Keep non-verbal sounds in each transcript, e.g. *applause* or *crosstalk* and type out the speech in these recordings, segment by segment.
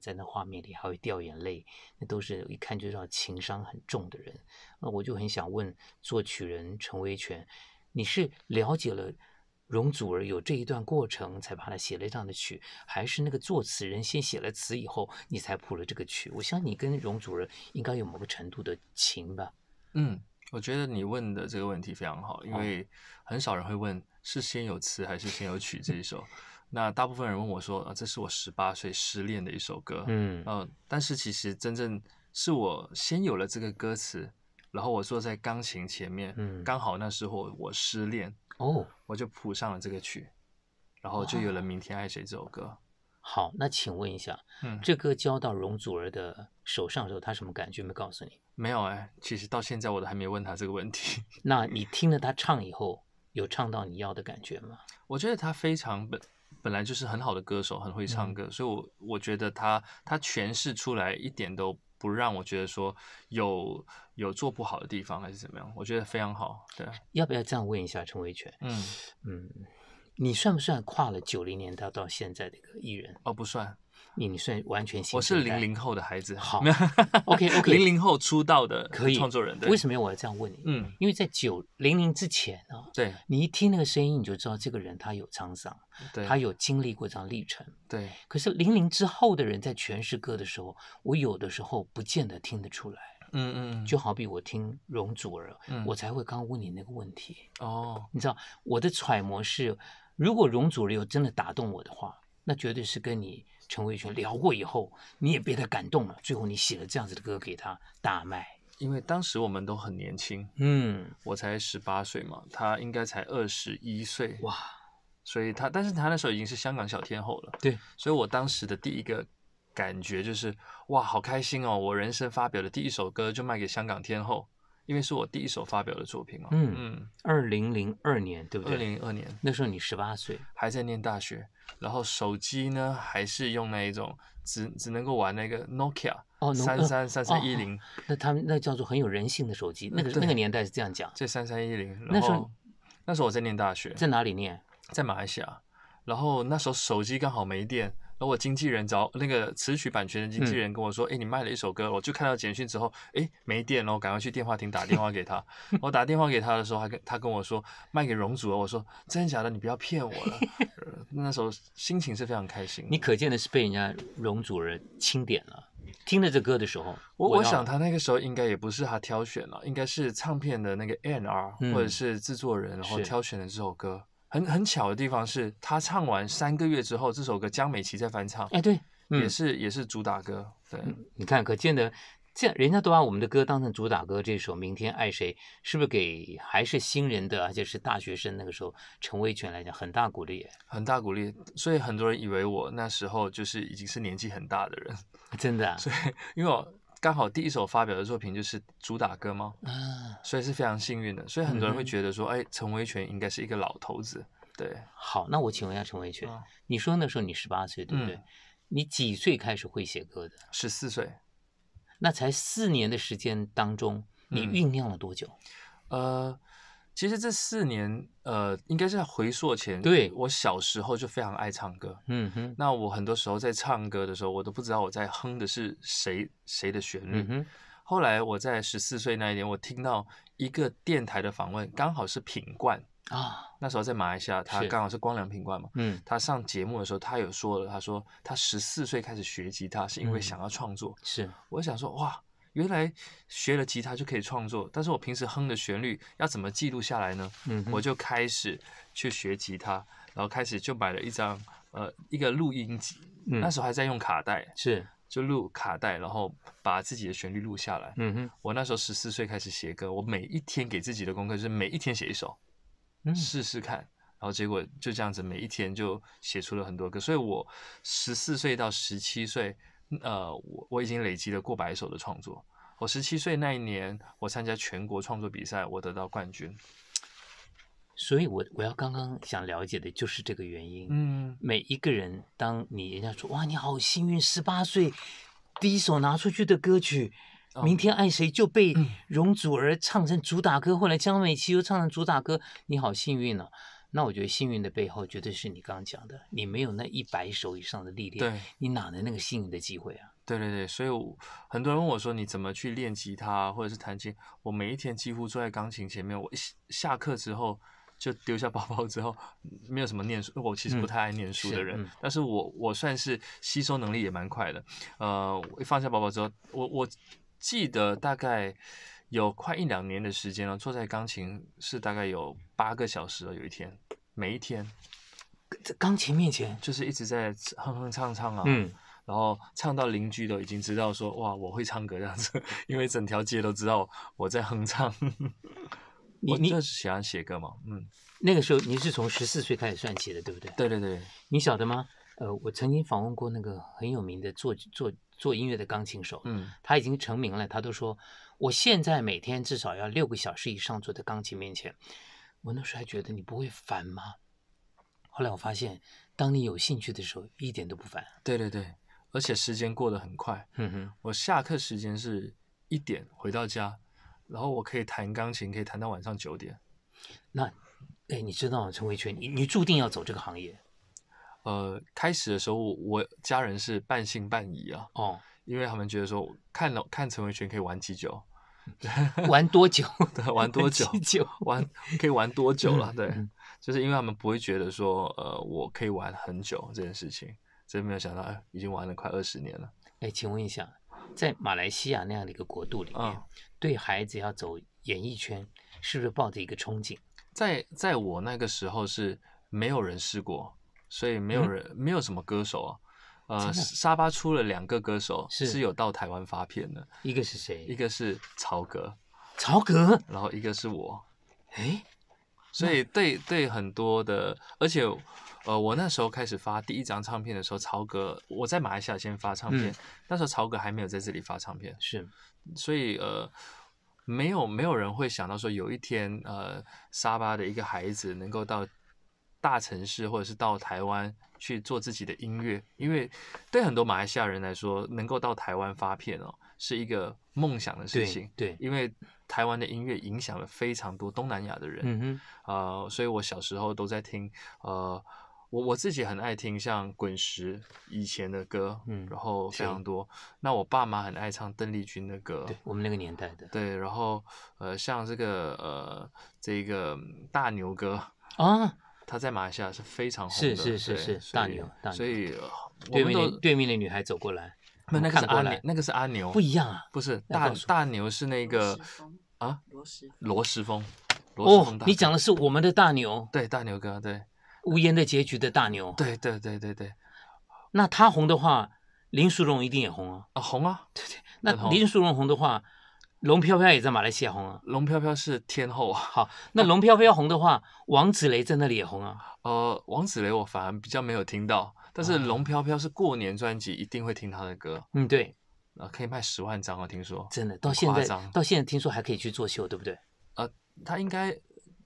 在那画面里还会掉眼泪，那都是一看就知道情商很重的人。那我就很想问作曲人陈维权，你是了解了容祖儿有这一段过程才把它写了这样的曲，还是那个作词人先写了词以后你才谱了这个曲？我想你跟容祖儿应该有某个程度的情吧。嗯，我觉得你问的这个问题非常好，因为很少人会问是先有词还是先有曲这一首。那大部分人问我说：“啊，这是我十八岁失恋的一首歌。”嗯，呃，但是其实真正是我先有了这个歌词，然后我坐在钢琴前面，嗯，刚好那时候我失恋，哦，我就谱上了这个曲，然后就有了《明天爱谁》这首歌。好，那请问一下，嗯，这歌交到容祖儿的手上的时候，她什么感觉没？告诉你没有哎，其实到现在我都还没问他这个问题。那 *laughs* 你听了他唱以后，有唱到你要的感觉吗？我觉得他非常本本来就是很好的歌手，很会唱歌，所以我我觉得他他诠释出来一点都不让我觉得说有有做不好的地方还是怎么样，我觉得非常好。对，要不要这样问一下陈伟权？嗯嗯，你算不算跨了九零年代到现在的一个艺人？哦，不算。你算完全新？我是零零后的孩子。好，OK *laughs* OK。*laughs* 零零后出道的可以创作人。为什么我要这样问你？嗯，因为在九零零之前啊，对你一听那个声音，你就知道这个人他有沧桑，他有经历过这样历程。对。可是零零之后的人在诠释歌的时候，我有的时候不见得听得出来。嗯嗯。就好比我听容祖儿，我才会刚问你那个问题。哦。你知道我的揣摩是，如果容祖儿有真的打动我的话，那绝对是跟你。陈慧泉聊过以后，你也被他感动了。最后你写了这样子的歌给他大卖，因为当时我们都很年轻，嗯，我才十八岁嘛，他应该才二十一岁，哇，所以他，但是他那时候已经是香港小天后了，对，所以我当时的第一个感觉就是，哇，好开心哦，我人生发表的第一首歌就卖给香港天后。因为是我第一首发表的作品嘛，嗯，嗯，二零零二年，对不对？二零零二年，那时候你十八岁，还在念大学，然后手机呢还是用那一种，只只能够玩那个 Nokia，哦，三三三三一零，那他们那叫做很有人性的手机，那个那个年代是这样讲。这三三一零，那时候那时候我在念大学，在哪里念？在马来西亚，然后那时候手机刚好没电。我经纪人找那个词曲版权的经纪人跟我说：“哎，你卖了一首歌，我就看到简讯之后，哎，没电了，我赶快去电话亭打电话给他。*laughs* 我打电话给他的时候，还跟他跟我说卖给容祖儿，我说真的假的？你不要骗我了。*laughs* 那时候心情是非常开心。你可见的是被人家容祖儿钦点了，听了这歌的时候，我我想他那个时候应该也不是他挑选了，应该是唱片的那个 NR 或者是制作人，然后挑选了这首歌。”很很巧的地方是，他唱完三个月之后，这首歌江美琪在翻唱。哎，对，也是也是主打歌。对，你看，可见得这人家都把我们的歌当成主打歌。这首《明天爱谁》是不是给还是新人的，而且是大学生那个时候，陈伟权来讲很大鼓励，很大鼓励。所以很多人以为我那时候就是已经是年纪很大的人。真的啊？以因为我。刚好第一首发表的作品就是主打歌吗？啊，所以是非常幸运的。所以很多人会觉得说，哎，陈维权应该是一个老头子。对，好，那我请问一下陈维权，你说那时候你十八岁，对不对？你几岁开始会写歌的？十四岁，那才四年的时间当中，你酝酿了多久？呃。其实这四年，呃，应该是在回溯前，对，我小时候就非常爱唱歌，嗯哼。那我很多时候在唱歌的时候，我都不知道我在哼的是谁谁的旋律。后来我在十四岁那一年，我听到一个电台的访问，刚好是品冠啊，那时候在马来西亚，他刚好是光良品冠嘛，嗯。他上节目的时候，他有说了，他说他十四岁开始学吉他是因为想要创作，是。我想说，哇。原来学了吉他就可以创作，但是我平时哼的旋律要怎么记录下来呢？嗯，我就开始去学吉他，然后开始就买了一张呃一个录音机，那时候还在用卡带，是就录卡带，然后把自己的旋律录下来。嗯哼，我那时候十四岁开始写歌，我每一天给自己的功课是每一天写一首，试试看，然后结果就这样子每一天就写出了很多歌，所以我十四岁到十七岁。呃，我我已经累积了过百首的创作。我十七岁那一年，我参加全国创作比赛，我得到冠军。所以，我我要刚刚想了解的就是这个原因。嗯，每一个人，当你人家说哇，你好幸运，十八岁第一首拿出去的歌曲，明天爱谁就被容祖儿唱成主打歌，后来江美琪又唱成主打歌，你好幸运呢。那我觉得幸运的背后，绝对是你刚刚讲的，你没有那一百首以上的历练，你哪来那个幸运的机会啊？对对对，所以很多人问我说，你怎么去练吉他或者是弹琴？我每一天几乎坐在钢琴前面，我下课之后就丢下包包之后，没有什么念书，我其实不太爱念书的人，但是我我算是吸收能力也蛮快的。呃，放下包包之后，我我记得大概。有快一两年的时间了，坐在钢琴是大概有八个小时了。有一天，每一天，在钢琴面前，就是一直在哼哼唱唱啊，嗯，然后唱到邻居都已经知道说哇，我会唱歌这样子，*laughs* 因为整条街都知道我在哼唱。*laughs* 你你就是喜欢写歌嘛？嗯，那个时候你是从十四岁开始算起的，对不对？对对对，你晓得吗？呃，我曾经访问过那个很有名的做做做音乐的钢琴手，嗯，他已经成名了，他都说我现在每天至少要六个小时以上坐在钢琴面前。我那时候还觉得你不会烦吗？后来我发现，当你有兴趣的时候，一点都不烦。对对对，而且时间过得很快。哼哼，我下课时间是一点回到家，然后我可以弹钢琴，可以弹到晚上九点。那，哎，你知道陈伟权，你你注定要走这个行业。呃，开始的时候，我家人是半信半疑啊，哦，因为他们觉得说，看了看陈伟权可以玩几久，*laughs* 玩多久？*laughs* 对，玩多久？久？*laughs* 玩可以玩多久了？对，就是因为他们不会觉得说，呃，我可以玩很久这件事情，真没有想到，哎，已经玩了快二十年了。哎，请问一下，在马来西亚那样的一个国度里面，对孩子要走演艺圈，是不是抱着一个憧憬？在在我那个时候，是没有人试过。所以没有人没有什么歌手啊，呃，沙巴出了两个歌手是有到台湾发片的，一个是谁？一个是曹格，曹格，然后一个是我，诶。所以对对很多的，而且呃，我那时候开始发第一张唱片的时候，曹格我在马来西亚先发唱片，那时候曹格还没有在这里发唱片，是，所以呃，没有没有人会想到说有一天呃，沙巴的一个孩子能够到。大城市，或者是到台湾去做自己的音乐，因为对很多马来西亚人来说，能够到台湾发片哦，是一个梦想的事情。对，因为台湾的音乐影响了非常多东南亚的人。嗯哼，呃，所以我小时候都在听，呃，我我自己很爱听像滚石以前的歌，嗯，然后非常多。那我爸妈很爱唱邓丽君的歌，对，我们那个年代的。对，然后呃，像这个呃，这个大牛哥啊。他在马来西亚是非常红的，是是是是大牛，所以对面对面的女孩走过来，那那个是阿，牛，那个是阿牛，不一样啊，不是大大牛是那个啊，罗石罗狮峰，罗石峰，你讲的是我们的大牛，对大牛哥，对无言的结局的大牛，对对对对对，那他红的话，林淑荣一定也红啊，啊红啊，对对，那林淑荣红的话。龙飘飘也在马来西亚红啊，龙飘飘是天后，好，那 *laughs* 龙飘飘红的话，王子雷在那里也红啊。呃，王子雷我反而比较没有听到，但是龙飘飘是过年专辑，一定会听他的歌。嗯，对，啊，可以卖十万张啊，听说真的，到现在到现在听说还可以去作秀，对不对？呃，他应该。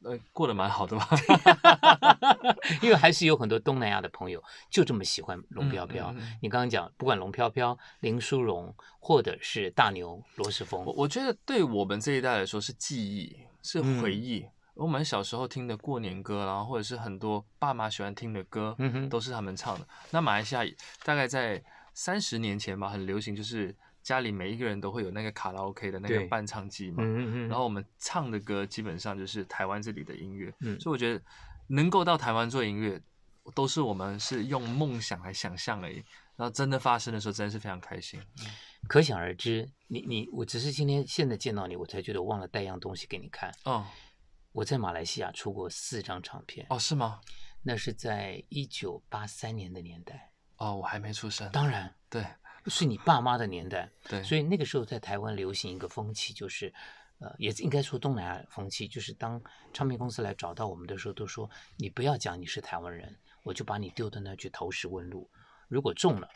呃，过得蛮好的嘛 *laughs* *laughs* 因为还是有很多东南亚的朋友就这么喜欢龙飘飘。你刚刚讲，不管龙飘飘、林淑荣，或者是大牛、罗世峰，我觉得对我们这一代来说是记忆，是回忆。我们小时候听的过年歌，然后或者是很多爸妈喜欢听的歌，嗯都是他们唱的。那马来西亚大概在三十年前吧，很流行，就是。家里每一个人都会有那个卡拉 OK 的那个伴唱机嘛，然后我们唱的歌基本上就是台湾这里的音乐，所以我觉得能够到台湾做音乐，都是我们是用梦想来想象而已。然后真的发生的时候，真的是非常开心。可想而知，你你我只是今天现在见到你，我才觉得忘了带样东西给你看。哦，我在马来西亚出过四张唱片哦？是吗？那是在一九八三年的年代哦，我还没出生。当然，对。是你爸妈的年代，所以那个时候在台湾流行一个风气，就是，呃，也应该说东南亚风气，就是当唱片公司来找到我们的时候，都说你不要讲你是台湾人，我就把你丢到那去投石问路，如果中了，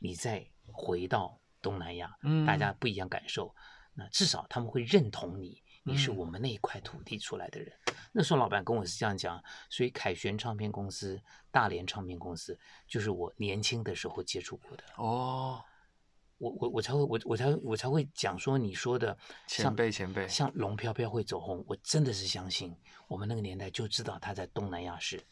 你再回到东南亚，大家不一样感受，那至少他们会认同你，你是我们那一块土地出来的人。那时候老板跟我是这样讲，所以凯旋唱片公司、大连唱片公司，就是我年轻的时候接触过的哦。我我我才会我我才我才会讲说你说的前辈前辈像龙飘飘会走红，我真的是相信我们那个年代就知道他在东南亚是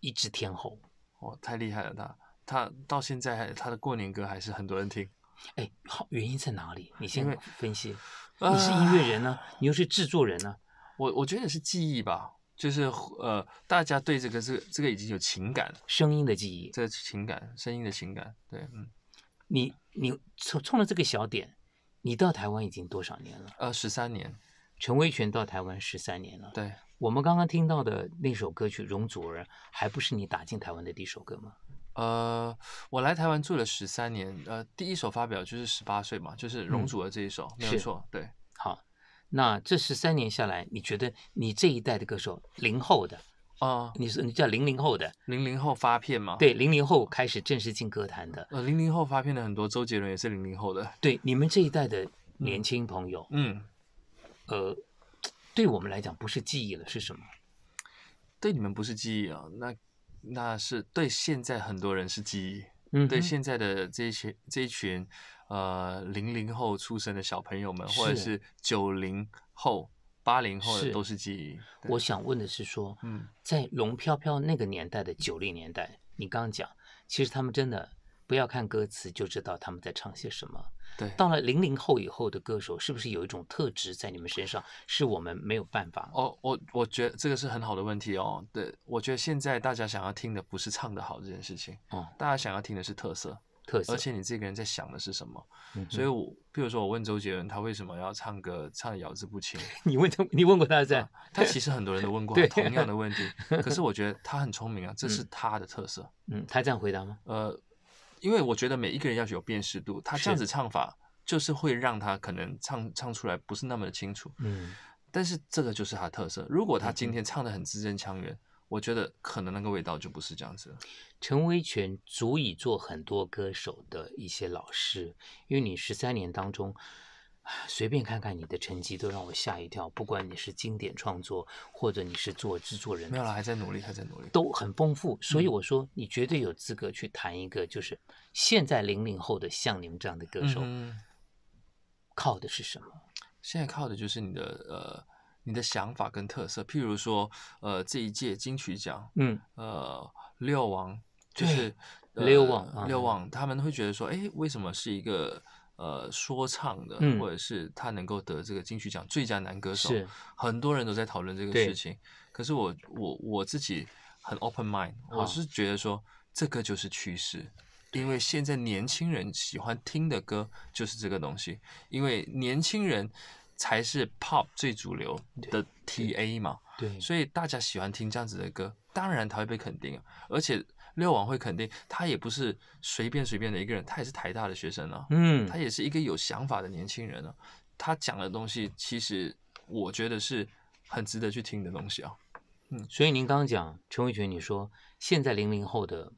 一只天后。哇，太厉害了！他他到现在他的过年歌还是很多人听。哎，好，原因在哪里？你先分析。你是音乐人呢，你又是制作人呢。我我觉得是记忆吧，就是呃，大家对这个这个这个已经有情感了，声音的记忆，这情感，声音的情感，对，嗯，你。你冲冲了这个小点，你到台湾已经多少年了？呃，十三年。陈威权到台湾十三年了。对，我们刚刚听到的那首歌曲《容祖儿》，还不是你打进台湾的第一首歌吗？呃，我来台湾住了十三年，呃，第一首发表就是十八岁嘛，就是《容祖儿》这一首，没有错。对，好，那这十三年下来，你觉得你这一代的歌手，零后的？啊，你是你叫零零后的，零零后发片吗？对，零零后开始正式进歌坛的。呃，零零后发片的很多，周杰伦也是零零后的。对，你们这一代的年轻朋友，嗯，呃，对我们来讲不是记忆了，是什么？对你们不是记忆啊，那那是对现在很多人是记忆。嗯，对现在的这些这一群呃零零后出生的小朋友们，或者是九零后。八零后的都是记忆。我想问的是，说，嗯，在龙飘飘那个年代的九零年代，你刚刚讲，其实他们真的不要看歌词就知道他们在唱些什么。对，到了零零后以后的歌手，是不是有一种特质在你们身上，是我们没有办法？哦，我我觉得这个是很好的问题哦。对，我觉得现在大家想要听的不是唱的好这件事情，哦，大家想要听的是特色。而且你这个人在想的是什么？所以，我比如说，我问周杰伦，他为什么要唱歌唱的咬字不清？*laughs* 你问他，你问过他这？他其实很多人都问过 *laughs* 同样的问题。*laughs* 可是我觉得他很聪明啊，这是他的特色。嗯，他这样回答吗？呃，因为我觉得每一个人要有辨识度，他这样子唱法就是会让他可能唱唱出来不是那么的清楚。嗯，但是这个就是他的特色。如果他今天唱的很字正腔圆。我觉得可能那个味道就不是这样子。陈威权足以做很多歌手的一些老师，因为你十三年当中，随便看看你的成绩都让我吓一跳。不管你是经典创作，或者你是做制作人，没有了，还在努力，还在努力，都很丰富。所以我说，你绝对有资格去谈一个，就是现在零零后的像你们这样的歌手，靠的是什么？现在靠的就是你的呃。你的想法跟特色，譬如说，呃，这一届金曲奖，嗯，呃，六王就是六王六王，他们会觉得说，哎，为什么是一个呃说唱的，或者是他能够得这个金曲奖最佳男歌手？是很多人都在讨论这个事情。可是我我我自己很 open mind，我是觉得说这个就是趋势，因为现在年轻人喜欢听的歌就是这个东西，因为年轻人。才是 pop 最主流的 TA 嘛，对，所以大家喜欢听这样子的歌，当然他会被肯定啊。而且六王会肯定他也不是随便随便的一个人，他也是台大的学生啊，嗯，他也是一个有想法的年轻人啊。他讲的东西，其实我觉得是很值得去听的东西啊。嗯，所以您刚刚讲陈伟杰，你说现在零零后的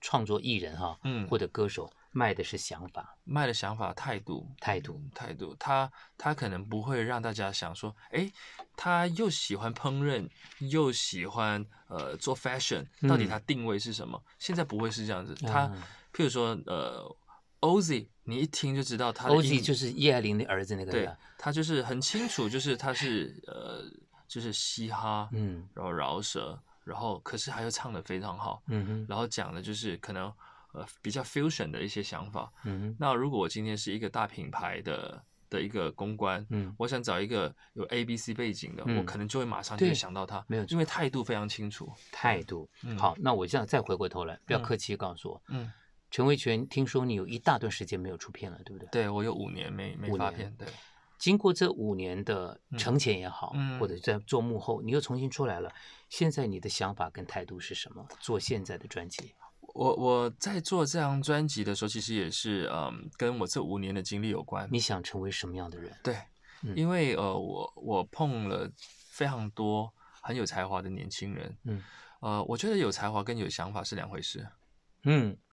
创作艺人哈，嗯，或者歌手。卖的是想法，卖的想法、态度、态度、态度。他他可能不会让大家想说，哎，他又喜欢烹饪，又喜欢呃做 fashion，到底他定位是什么？现在不会是这样子。他譬如说，呃，Oz，你一听就知道他 Oz 就是叶爱玲的儿子那个对，他就是很清楚，就是他是呃，就是嘻哈，嗯，然后饶舌，然后可是他又唱的非常好，嗯哼，然后讲的就是可能。呃，比较 fusion 的一些想法。嗯，那如果我今天是一个大品牌的的一个公关，嗯，我想找一个有 A B C 背景的，我可能就会马上就想到他。没有，因为态度非常清楚。态度。好，那我现在再回过头来，不要客气，告诉我。嗯。陈维权，听说你有一大段时间没有出片了，对不对？对我有五年没没发片。对。经过这五年的沉前也好，或者在做幕后，你又重新出来了。现在你的想法跟态度是什么？做现在的专辑？我我在做这张专辑的时候，其实也是嗯，跟我这五年的经历有关。你想成为什么样的人？对，因为呃，我我碰了非常多很有才华的年轻人，嗯，呃，我觉得有才华跟有想法是两回事，嗯。